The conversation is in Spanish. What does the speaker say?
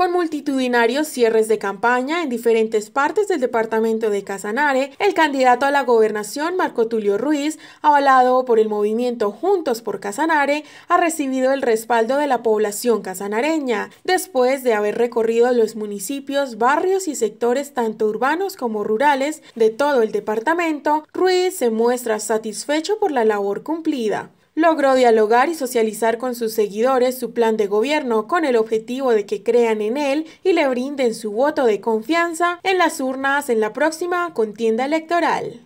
Con multitudinarios cierres de campaña en diferentes partes del departamento de Casanare, el candidato a la gobernación, Marco Tulio Ruiz, avalado por el movimiento Juntos por Casanare, ha recibido el respaldo de la población casanareña, después de haber recorrido los municipios, barrios y sectores tanto urbanos como rurales de todo el departamento, Ruiz se muestra satisfecho por la labor cumplida. Logró dialogar y socializar con sus seguidores su plan de gobierno con el objetivo de que crean en él y le brinden su voto de confianza en las urnas en la próxima contienda electoral.